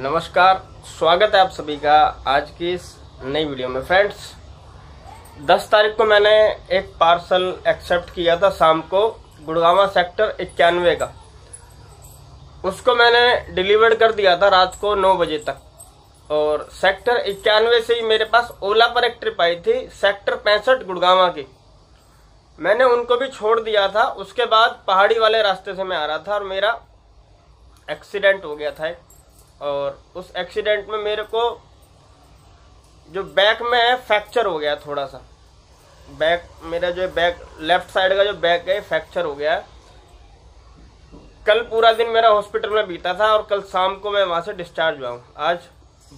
नमस्कार स्वागत है आप सभी का आज की इस नई वीडियो में फ्रेंड्स दस तारीख को मैंने एक पार्सल एक्सेप्ट किया था शाम को गुड़गावा सेक्टर इक्यानवे का उसको मैंने डिलीवर कर दिया था रात को नौ बजे तक और सेक्टर इक्यानवे से ही मेरे पास ओला पर एक ट्रिप आई थी सेक्टर पैंसठ गुड़गावा की मैंने उनको भी छोड़ दिया था उसके बाद पहाड़ी वाले रास्ते से मैं आ रहा था और मेरा एक्सीडेंट हो गया था एक और उस एक्सीडेंट में मेरे को जो बैक में है फ्रैक्चर हो गया थोड़ा सा बैक मेरा जो बैक लेफ्ट साइड का जो बैक है फ्रैक्चर हो गया कल पूरा दिन मेरा हॉस्पिटल में बीता था और कल शाम को मैं वहाँ से डिस्चार्ज हुआ हूँ आज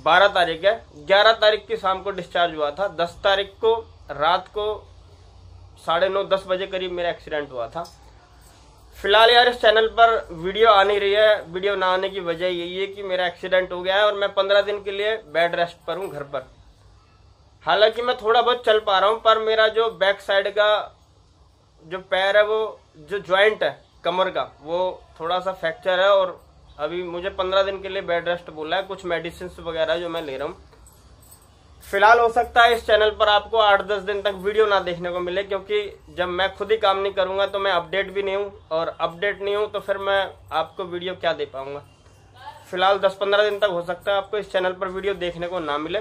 12 तारीख है 11 तारीख की शाम को डिस्चार्ज हुआ था 10 तारीख को रात को साढ़े नौ दस बजे करीब मेरा एक्सीडेंट हुआ था फिलहाल यार इस चैनल पर वीडियो आ नहीं रही है वीडियो ना आने की वजह यही है कि मेरा एक्सीडेंट हो गया है और मैं पंद्रह दिन के लिए बेड रेस्ट पर हूँ घर पर हालांकि मैं थोड़ा बहुत चल पा रहा हूँ पर मेरा जो बैक साइड का जो पैर है वो जो ज्वाइंट है कमर का वो थोड़ा सा फ्रैक्चर है और अभी मुझे पंद्रह दिन के लिए बेड रेस्ट बोला है कुछ मेडिसिन वगैरह जो मैं ले रहा हूँ फिलहाल हो सकता है इस चैनल पर आपको आठ दस दिन तक वीडियो ना देखने को मिले क्योंकि जब मैं खुद ही काम नहीं करूँगा तो मैं अपडेट भी नहीं हूँ और अपडेट नहीं हूँ तो फिर मैं आपको वीडियो क्या दे पाऊँगा फिलहाल दस पंद्रह दिन तक हो सकता है आपको इस चैनल पर वीडियो देखने को ना मिले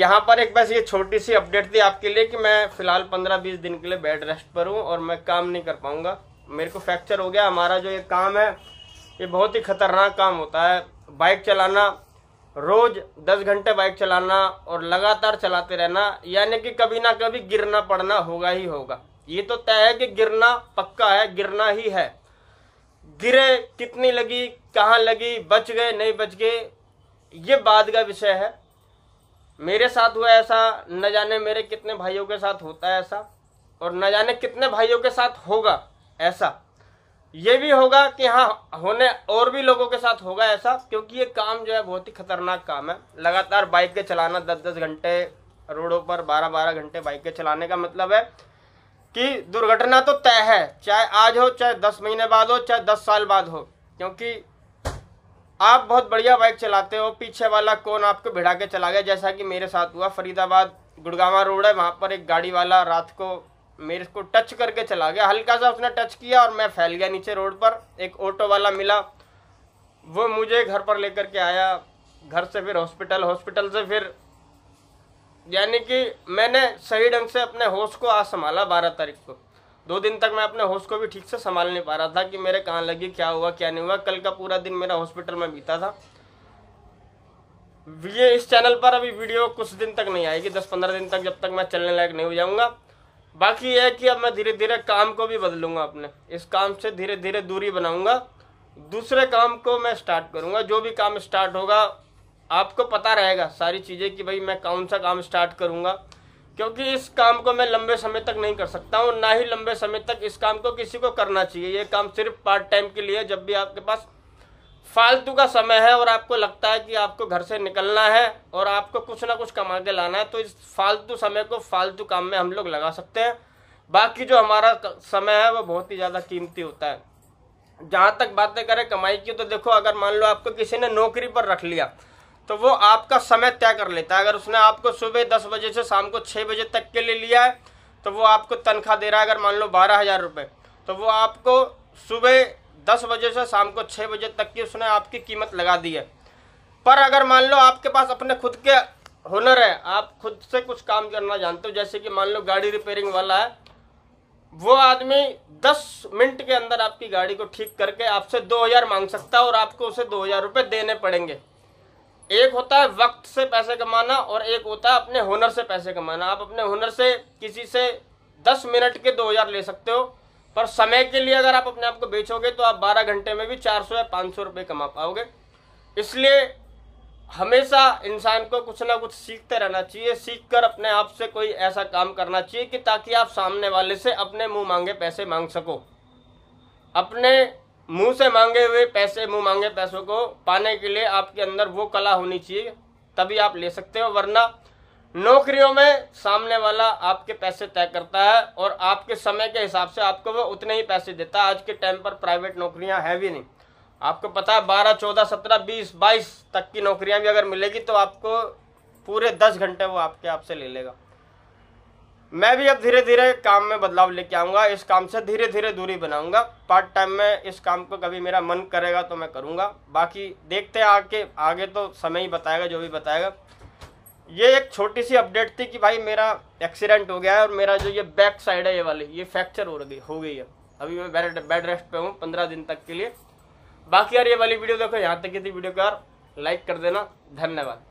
यहाँ पर एक बस ये छोटी सी अपडेट थी आपके लिए कि मैं फ़िलहाल पंद्रह बीस दिन के लिए बेड रेस्ट पर हूँ और मैं काम नहीं कर पाऊँगा मेरे को फ्रैक्चर हो गया हमारा जो ये काम है ये बहुत ही खतरनाक काम होता है बाइक चलाना रोज दस घंटे बाइक चलाना और लगातार चलाते रहना यानी कि कभी ना कभी गिरना पड़ना होगा ही होगा ये तो तय है कि गिरना पक्का है गिरना ही है गिरे कितनी लगी कहाँ लगी बच गए नहीं बच गए ये बाद का विषय है मेरे साथ हुआ ऐसा न जाने मेरे कितने भाइयों के साथ होता है ऐसा और न जाने कितने भाइयों के साथ होगा ऐसा ये भी होगा कि हाँ होने और भी लोगों के साथ होगा ऐसा क्योंकि ये काम जो है बहुत ही खतरनाक काम है लगातार बाइक के चलाना दस दस घंटे रोडों पर बारह बारह घंटे बाइक के चलाने का मतलब है कि दुर्घटना तो तय है चाहे आज हो चाहे दस महीने बाद हो चाहे दस साल बाद हो क्योंकि आप बहुत बढ़िया बाइक चलाते हो पीछे वाला कौन आपको भिड़ा के चला गया जैसा कि मेरे साथ हुआ फरीदाबाद गुड़गावा रोड है वहाँ पर एक गाड़ी वाला रात को मेरे को टच करके चला गया हल्का सा उसने टच किया और मैं फैल गया नीचे रोड पर एक ऑटो वाला मिला वो मुझे घर पर लेकर के आया घर से फिर हॉस्पिटल हॉस्पिटल से फिर यानी कि मैंने सही ढंग से अपने होश को आज संभाला बारह तारीख को दो दिन तक मैं अपने होश को भी ठीक से संभाल नहीं पा रहा था कि मेरे कहाँ लगी क्या हुआ क्या नहीं हुआ कल का पूरा दिन मेरा हॉस्पिटल में बीता था ये इस चैनल पर अभी वीडियो कुछ दिन तक नहीं आएगी दस पंद्रह दिन तक जब तक मैं चलने लायक नहीं हो जाऊँगा बाकी यह है कि अब मैं धीरे धीरे काम को भी बदलूंगा अपने इस काम से धीरे धीरे दूरी बनाऊंगा दूसरे काम को मैं स्टार्ट करूंगा जो भी काम स्टार्ट होगा आपको पता रहेगा सारी चीज़ें कि भाई मैं कौन सा काम स्टार्ट करूंगा क्योंकि इस काम को मैं लंबे समय तक नहीं कर सकता हूँ ना ही लंबे समय तक इस काम को किसी को करना चाहिए ये काम सिर्फ पार्ट टाइम के लिए जब भी आपके पास फालतू का समय है और आपको लगता है कि आपको घर से निकलना है और आपको कुछ ना कुछ कमा के लाना है तो इस फालतू समय को फालतू काम में हम लोग लगा सकते हैं बाकी जो हमारा समय है वो बहुत ही ज़्यादा कीमती होता है जहाँ तक बातें करें कमाई की तो देखो अगर मान लो आपको किसी ने नौकरी पर रख लिया तो वो आपका समय तय कर लेता है अगर उसने आपको सुबह दस बजे से शाम को छः बजे तक के लिए लिया है तो वो आपको तनख्वाह दे रहा है अगर मान लो बारह हज़ार रुपये तो वो आपको सुबह दस बजे से शाम को छः बजे तक की उसने आपकी कीमत लगा दी है पर अगर मान लो आपके पास अपने खुद के हुनर है आप खुद से कुछ काम करना जानते हो जैसे कि मान लो गाड़ी रिपेयरिंग वाला है वो आदमी दस मिनट के अंदर आपकी गाड़ी को ठीक करके आपसे दो हज़ार मांग सकता है और आपको उसे दो हज़ार रुपये देने पड़ेंगे एक होता है वक्त से पैसे कमाना और एक होता है अपने हुनर से पैसे कमाना आप अपने हुनर से किसी से दस मिनट के दो हज़ार ले सकते हो पर समय के लिए अगर आप अपने आप को बेचोगे तो आप 12 घंटे में भी 400 या 500 रुपए कमा पाओगे इसलिए हमेशा इंसान को कुछ ना कुछ सीखते रहना चाहिए सीख कर अपने आप से कोई ऐसा काम करना चाहिए कि ताकि आप सामने वाले से अपने मुंह मांगे पैसे मांग सको अपने मुंह से मांगे हुए पैसे मुंह मांगे पैसों को पाने के लिए आपके अंदर वो कला होनी चाहिए तभी आप ले सकते हो वरना नौकरियों में सामने वाला आपके पैसे तय करता है और आपके समय के हिसाब से आपको वो उतने ही पैसे देता है आज के टाइम पर प्राइवेट नौकरियां है भी नहीं आपको पता है बारह चौदह सत्रह बीस बाईस तक की नौकरियां भी अगर मिलेगी तो आपको पूरे दस घंटे वो आपके आपसे ले लेगा मैं भी अब धीरे धीरे काम में बदलाव लेके आऊँगा इस काम से धीरे धीरे दूरी बनाऊँगा पार्ट टाइम में इस काम को कभी मेरा मन करेगा तो मैं करूँगा बाकी देखते हैं आके आगे तो समय ही बताएगा जो भी बताएगा ये एक छोटी सी अपडेट थी कि भाई मेरा एक्सीडेंट हो गया है और मेरा जो ये बैक साइड है ये वाली ये फ्रैक्चर हो गई हो गई है अभी मैं बेड बेड रेस्ट पे हूँ पंद्रह दिन तक के लिए बाकी यार ये वाली वीडियो देखो यहाँ तक की थी वीडियो को यार लाइक कर देना धन्यवाद